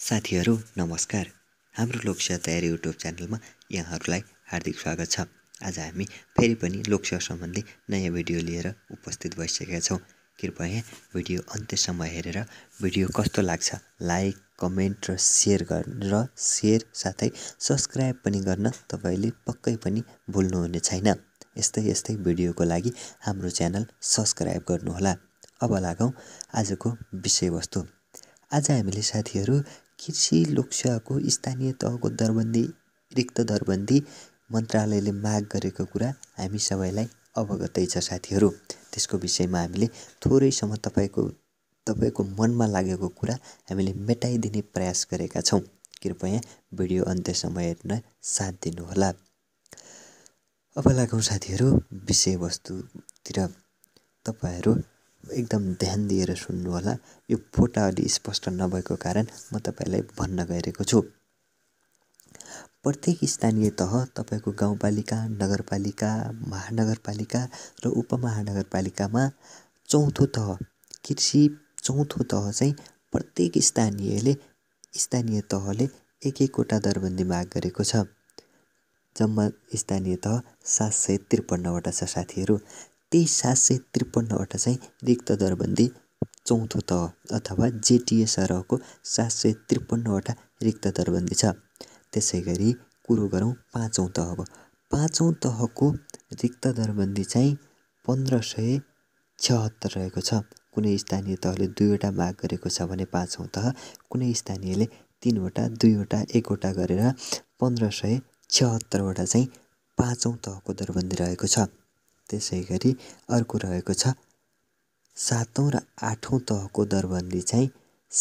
साथीहरू नमस्कार हाम्रो लोकसेवा तयारी युट्युब च्यानलमा यहाँहरूलाई हार्दिक स्वागत छ आज हामी फेरि पनि लोकसेवा सम्बन्धी नयाँ भिडियो लिएर उपस्थित भइसकेका छौँ कृपया भिडियो अन्त्यसम्म हेरेर भिडियो कस्तो लाग्छ लाइक कमेन्ट र सेयर र सेयर साथै सब्सक्राइब पनि गर्न तपाईँले पक्कै पनि भुल्नुहुने छैन यस्तै यस्तै भिडियोको लागि हाम्रो च्यानल सब्सक्राइब गर्नुहोला अब लागौँ आजको विषयवस्तु आज हामीले साथीहरू कृषि लोकसेवाको स्थानीय तहको दरबन्दी रिक्त दरबन्दी मन्त्रालयले माग गरेको कुरा हामी सबैलाई अवगतै छ साथीहरू त्यसको विषयमा हामीले थोरैसम्म तपाईँको तपाईँको मनमा लागेको कुरा हामीले मेटाइदिने प्रयास गरेका छौँ कृपया भिडियो अन्त्यसम्म हेर्न साथ दिनुहोला अब लागौँ साथीहरू विषयवस्तुतिर तपाईँहरू एकदम ध्यान दिएर सुन्नुहोला यो फोटा अलि स्पष्ट नभएको कारण म तपाईँलाई भन्न गइरहेको छु प्रत्येक स्थानीय तह तपाईँको गाउँपालिका नगरपालिका महानगरपालिका र उपमहानगरपालिकामा चौथो तह कृषि चौथो तह चाहिँ प्रत्येक स्थानीयले स्थानीय तहले एक एकवटा दरबन्दी माग गरेको छ जम्मा स्थानीय तह सात सय त्रिपन्नवटा छ साथीहरू त्यही सात सय त्रिपन्नवटा चाहिँ रिक्त दरबन्दी चौथो तह अथवा सरहको सात सय त्रिपन्नवटा रिक्त दरबन्दी छ त्यसै गरी कुरो गरौँ पाँचौँ तहको पाँचौँ तहको रिक्त दरबन्दी चाहिँ पन्ध्र सय छहत्तर रहेको छ कुनै स्थानीय तहले दुईवटा माग गरेको छ भने पाँचौँ तह कुनै स्थानीयले तिनवटा दुईवटा एकवटा गरेर पन्ध्र सय छहत्तरवटा चाहिँ पाँचौँ तहको दरबन्दी रहेको छ त्यसै गरी अर्को रहेको छ सातौँ र आठौँ तहको दरबन्दी चाहिँ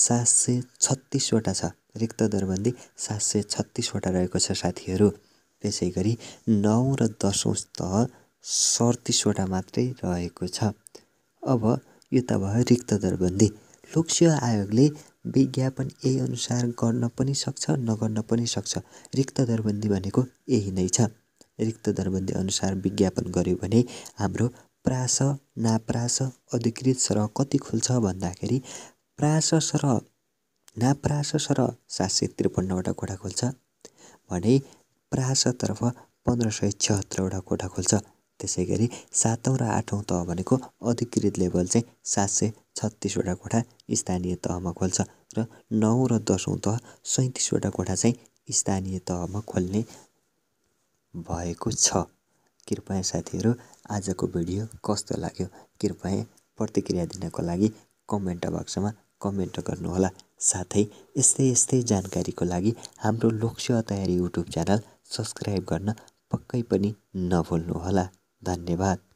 सात सय छत्तिसवटा छ रिक्त दरबन्दी सात सय छत्तिसवटा रहेको छ साथीहरू त्यसै गरी नौ र दसौँ तह सडतिसवटा मात्रै रहेको छ अब यो त भयो रिक्त दरबन्दी लोकसेवा आयोगले विज्ञापन यही अनुसार गर्न पनि सक्छ नगर्न पनि सक्छ रिक्त दरबन्दी भनेको यही नै छ रिक्त दरबन्दी अनुसार विज्ञापन गऱ्यो भने हाम्रो प्रास नाप्रास अधिकृत सर कति खुल्छ भन्दाखेरि प्रास सर नाप्रास सर सात सय त्रिपन्नवटा कोठा खोल्छ भने प्रासतर्फ पन्ध्र सय छहत्तरवटा कोठा खोल्छ त्यसै गरी सातौँ र आठौँ तह भनेको अधिकृत लेभल चाहिँ सात सय छत्तिसवटा कोठा स्थानीय तहमा खोल्छ र नौ र दसौँ तह सैँतिसवटा कोठा चाहिँ स्थानीय तहमा खोल्ने भएको छ कृपया साथीहरू आजको भिडियो कस्तो लाग्यो कृपया प्रतिक्रिया दिनको लागि कमेन्ट बक्समा कमेन्ट गर्नुहोला साथै यस्तै यस्तै जानकारीको लागि हाम्रो लोकसेवा तयारी युट्युब च्यानल सब्सक्राइब गर्न पक्कै पनि नभुल्नुहोला धन्यवाद